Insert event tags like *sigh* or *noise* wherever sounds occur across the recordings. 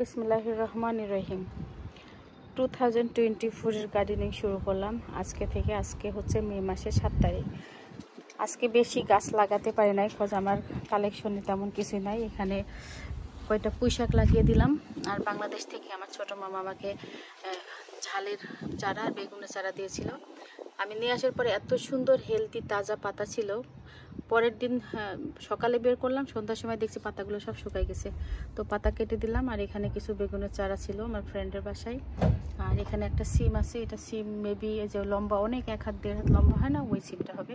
বিসমুল্লাহ রহমান রহিম টু থাউজেন্ড টোয়েন্টি ফোরের গার্ডেনিং শুরু করলাম আজকে থেকে আজকে হচ্ছে মে মাসের সাত তারিখ আজকে বেশি গাছ লাগাতে পারি নাই খোঁজ আমার কালেকশনে তেমন কিছু নাই এখানে কয়টা পুঁইশাক লাগিয়ে দিলাম আর বাংলাদেশ থেকে আমার ছোট মামা আমাকে ঝালের চারা বেগুনের চারা দিয়েছিল আমি নিয়ে আসার পরে এত সুন্দর হেলদি তাজা পাতা ছিল পরের দিন হ্যাঁ, সকালে বের করলাম সন্ধ্যার সময় দেখছি পাতাগুলো সব শুকাই গেছে তো পাতা কেটে দিলাম আর এখানে কিছু বেগুনের চারা ছিল আমার ফ্রেন্ডের বাসায় আর এখানে একটা সিম আছে এটা সিম মেবি যে লম্বা অনেক এক হাত দেড় হাত লম্বা হয় না ওই সিমটা হবে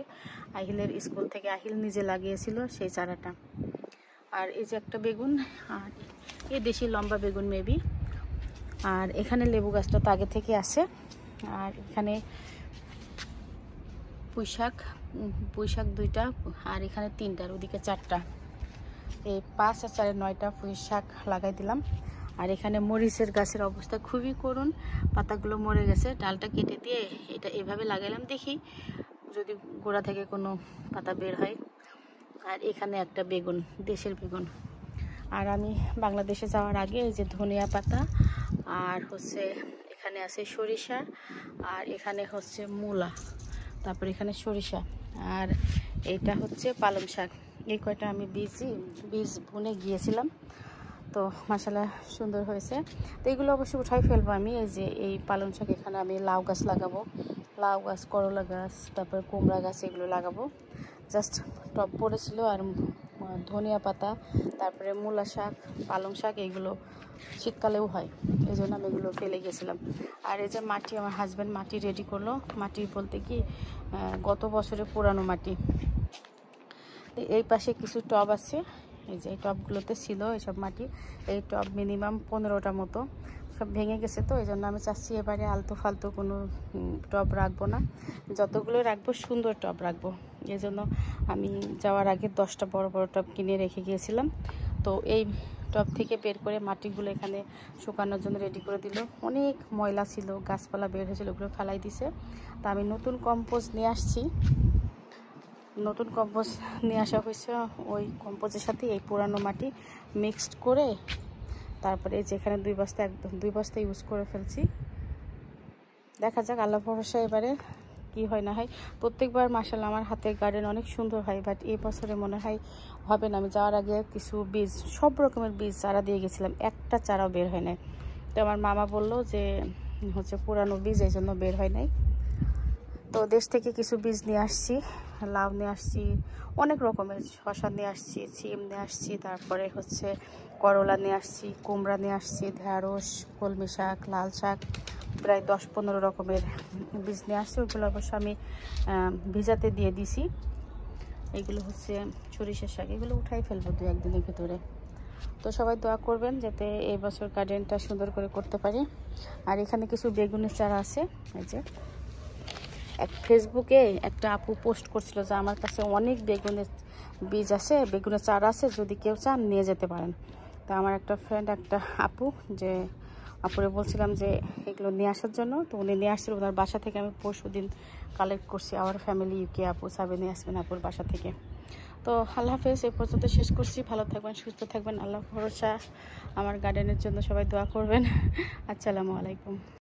আহিলের স্কুল থেকে আহিল নিজে লাগিয়েছিল সেই চারাটা আর এই যে একটা বেগুন আর এ দেশি লম্বা বেগুন মেবি আর এখানে লেবু গাছটা তো আগে থেকে আছে আর এখানে পুঁইশাক পুঁইশাক দুইটা আর এখানে তিনটা ওদিকে চারটা এই পাঁচ আর চারে নয়টা পুঁইশাক লাগাই দিলাম আর এখানে মরিচের গাছের অবস্থা খুবই করুন পাতাগুলো মরে গেছে ডালটা কেটে দিয়ে এটা এভাবে লাগাইলাম দেখি যদি গোড়া থেকে কোনো পাতা বের হয় আর এখানে একটা বেগুন দেশের বেগুন আর আমি বাংলাদেশে যাওয়ার আগে যে ধনিয়া পাতা আর হচ্ছে এখানে আছে সরিষা আর এখানে হচ্ছে মূলা তারপর এখানে সরিষা আর এটা হচ্ছে পালং শাক এই কয়টা আমি বীজই বীজ বুনে গিয়েছিলাম তো মশালা সুন্দর হয়েছে তো এগুলো অবশ্যই উঠাই ফেলবো আমি এই যে এই পালং শাক এখানে আমি লাউ গাছ লাগাবো লাউ গাছ করলা গাছ তারপর কুমড়া গাছ এগুলো লাগাবো জাস্ট টপ পড়েছিল আর ধনিয়া পাতা তারপরে মূলা শাক পালং শাক এইগুলো শীতকালেও হয় এই জন্য আমি এগুলো ফেলে গেছিলাম আর এই যে মাটি আমার হাজব্যান্ড মাটি রেডি করলো মাটি বলতে কি গত বছরে পুরানো মাটি এই পাশে কিছু টব আছে এই যে এই টবগুলোতে ছিল এইসব মাটি এই টব মিনিমাম পনেরোটা মতো সব ভেঙে গেছে তো এই জন্য আমি চাচ্ছি এবারে আলতু ফালতু কোনো টব রাখবো না যতগুলো রাখবো সুন্দর টব রাখবো এই জন্য আমি যাওয়ার আগে দশটা বড় বড় টপ কিনে রেখে গিয়েছিলাম তো এই টপ থেকে বের করে মাটিগুলো এখানে শুকানোর জন্য রেডি করে দিল অনেক ময়লা ছিল গাছপালা বের হয়েছিল ওগুলো ফেলাই দিছে তা আমি নতুন কম্পোজ নিয়ে আসছি নতুন কম্পোজ নিয়ে আসা হয়েছে ওই কম্পোজের সাথে এই পুরানো মাটি মিক্সড করে তারপরে যেখানে দুই বস্তা একদম দুই বস্তা ইউজ করে ফেলছি দেখা যাক আল্লাহ ভরসা এবারে কি হয় না হয় প্রত্যেকবার মার্শাল আমার হাতের গার্ডেন অনেক সুন্দর হয় বাট এ বছরে মনে হয় হবে না আমি যাওয়ার আগে কিছু বীজ সব রকমের বীজ চারা দিয়ে গেছিলাম একটা চারাও বের হয় নাই তো আমার মামা বলল যে হচ্ছে পুরানো বীজ এই জন্য বের হয় নাই তো দেশ থেকে কিছু বীজ নিয়ে আসছি লাউ নিয়ে আসছি অনেক রকমের শশা নিয়ে আসছি সিম নিয়ে আসছি তারপরে হচ্ছে করলা নিয়ে আসছি কুমড়া নিয়ে আসছি ঢ্যাঁড়স কলমি শাক লাল শাক প্রায় দশ পনেরো রকমের বীজ নিয়ে আসছে ওইগুলো অবশ্য আমি ভিজাতে দিয়ে দিছি এগুলো হচ্ছে সরিষার শাক এগুলো উঠাই ফেলবো দু একদিনের ভিতরে তো সবাই দোয়া করবেন যাতে এই বছর গার্ডেনটা সুন্দর করে করতে পারি আর এখানে কিছু বেগুনের চারা আছে এই যে এক ফেসবুকে একটা আপু পোস্ট করছিল যে আমার কাছে অনেক বেগুনের বীজ আছে বেগুনের চারা আছে যদি কেউ চান নিয়ে যেতে পারেন তা আমার একটা ফ্রেন্ড একটা আপু যে আপুরে বলছিলাম যে এগুলো নিয়ে আসার জন্য তো উনি নিয়ে আসছিল ওনার বাসা থেকে আমি পরশু দিন কালেক্ট করছি আমার ফ্যামিলি ইউকে আপু সাবে নিয়ে আসবেন আপুর বাসা থেকে তো আল্লাহ হাফেজ এ পর্যন্ত শেষ করছি ভালো থাকবেন সুস্থ থাকবেন আল্লাহ ভরসা আমার গার্ডেনের জন্য সবাই দোয়া করবেন *laughs* আসসালামু আলাইকুম